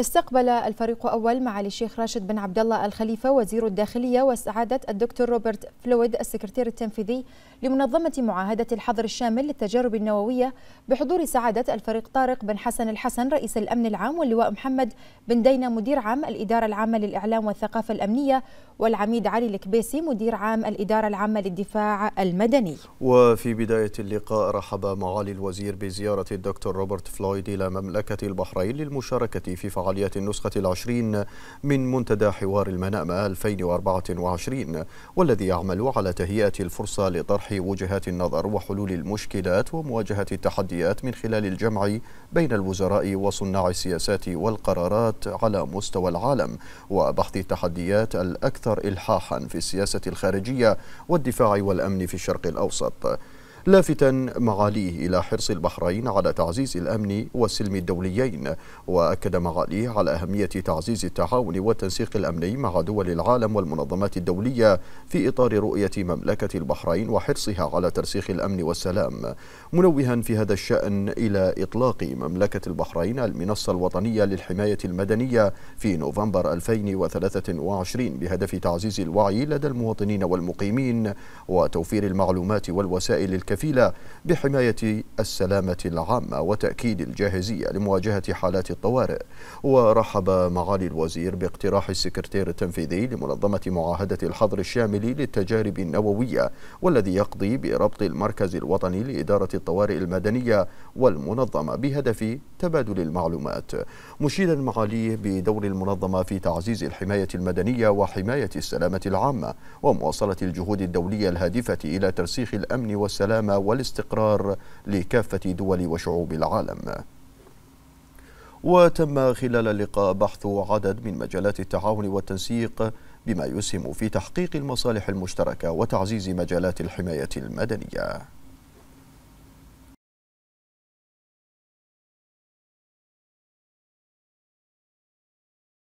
استقبل الفريق أول معالي الشيخ راشد بن عبد الله الخليفة وزير الداخلية وسعادة الدكتور روبرت فلويد السكرتير التنفيذي لمنظمة معاهدة الحظر الشامل للتجارب النووية بحضور سعادة الفريق طارق بن حسن الحسن رئيس الأمن العام واللواء محمد بن دينا مدير عام الإدارة العامة للإعلام والثقافة الأمنية والعميد علي الكبيسي مدير عام الإدارة العامة للدفاع المدني وفي بداية اللقاء رحب معالي الوزير بزيارة الدكتور روبرت فلويد إلى مملكة البحرين للمشاركة في فعالية فعاليات النسخة العشرين من منتدى حوار المنامة 2024 والذي يعمل على تهيئة الفرصة لطرح وجهات النظر وحلول المشكلات ومواجهة التحديات من خلال الجمع بين الوزراء وصناع السياسات والقرارات على مستوى العالم وبحث التحديات الأكثر إلحاحا في السياسة الخارجية والدفاع والأمن في الشرق الأوسط لافتا معاليه إلى حرص البحرين على تعزيز الأمن والسلم الدوليين وأكد معاليه على أهمية تعزيز التعاون والتنسيق الأمني مع دول العالم والمنظمات الدولية في إطار رؤية مملكة البحرين وحرصها على ترسيخ الأمن والسلام منوها في هذا الشأن إلى إطلاق مملكة البحرين المنصة الوطنية للحماية المدنية في نوفمبر 2023 بهدف تعزيز الوعي لدى المواطنين والمقيمين وتوفير المعلومات والوسائل الكريمة. الكفيلة بحماية السلامة العامة وتأكيد الجاهزية لمواجهة حالات الطوارئ ورحب معالي الوزير باقتراح السكرتير التنفيذي لمنظمة معاهدة الحظر الشامل للتجارب النووية والذي يقضي بربط المركز الوطني لإدارة الطوارئ المدنية والمنظمة بهدف وتبادل المعلومات مشيدا معاليه بدور المنظمه في تعزيز الحمايه المدنيه وحمايه السلامه العامه ومواصله الجهود الدوليه الهادفه الى ترسيخ الامن والسلامه والاستقرار لكافه دول وشعوب العالم وتم خلال اللقاء بحث عدد من مجالات التعاون والتنسيق بما يسهم في تحقيق المصالح المشتركه وتعزيز مجالات الحمايه المدنيه